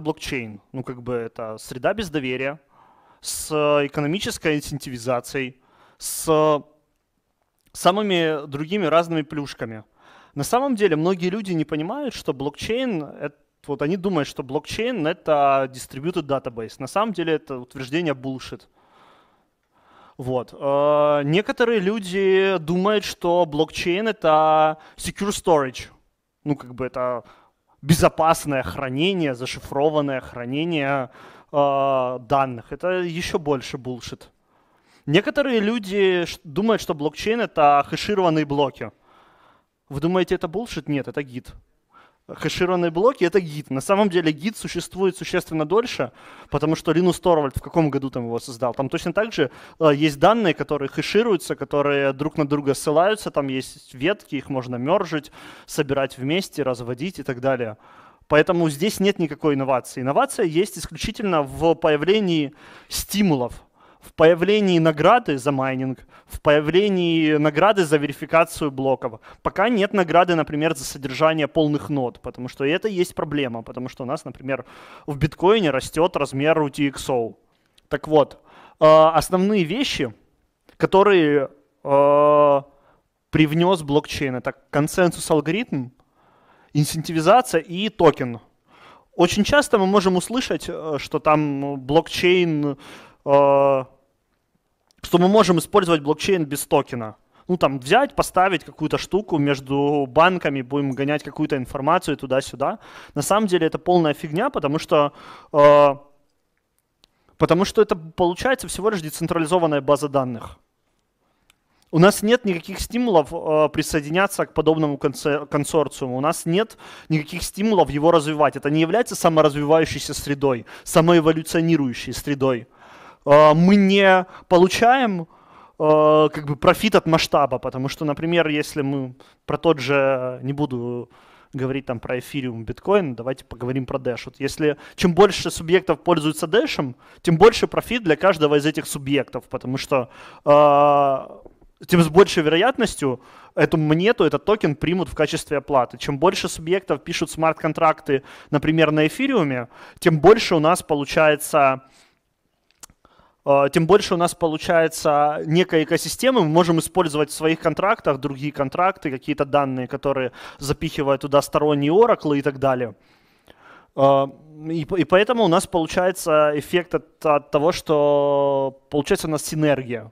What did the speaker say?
блокчейн. Ну, как бы это среда без доверия, с э, экономической инцентивизацией, с э, самыми другими разными плюшками. На самом деле многие люди не понимают, что блокчейн это вот они думают, что блокчейн — это distributed database. На самом деле это утверждение bullshit. Вот. Э, некоторые люди думают, что блокчейн — это secure storage. Ну, как бы это безопасное хранение, зашифрованное хранение э, данных. Это еще больше булшит. Некоторые люди думают, что блокчейн это хешированные блоки. Вы думаете, это булшит? Нет, это гид. Хэшированные блоки — это гид. На самом деле гид существует существенно дольше, потому что Линус Торвальд в каком году там его создал? Там точно так же э, есть данные, которые хэшируются, которые друг на друга ссылаются, там есть ветки, их можно мержить, собирать вместе, разводить и так далее. Поэтому здесь нет никакой инновации. Инновация есть исключительно в появлении стимулов появлении награды за майнинг, в появлении награды за верификацию блоков. Пока нет награды, например, за содержание полных нод, потому что это есть проблема, потому что у нас, например, в биткоине растет размер UTXO. Так вот, э, основные вещи, которые э, привнес блокчейн, это консенсус алгоритм, инсентивизация и токен. Очень часто мы можем услышать, э, что там блокчейн что мы можем использовать блокчейн без токена. Ну, там, взять, поставить какую-то штуку между банками, будем гонять какую-то информацию туда-сюда. На самом деле это полная фигня, потому что... Э, Потому что это получается всего лишь децентрализованная база данных. У нас нет никаких стимулов э, присоединяться к подобному консорциуму. У нас нет никаких стимулов его развивать. Это не является саморазвивающейся средой, самоэволюционирующей средой. А, мы не получаем а, как бы профит от масштаба, потому что, например, если мы про тот же, не буду говорить там про эфириум, биткоин, давайте поговорим про Dash. Вот если чем больше субъектов пользуются Dash, тем больше профит для каждого из этих субъектов, потому что а, тем с большей вероятностью эту монету, этот токен примут в качестве оплаты. Чем больше субъектов пишут смарт-контракты, например, на эфириуме, тем больше у нас получается Э, тем больше у нас получается некая экосистема. Мы можем использовать в своих контрактах другие контракты, какие-то данные, которые запихивают туда сторонние ораклы и так далее. Э, и, и поэтому у нас получается эффект от, от того, что получается у нас синергия.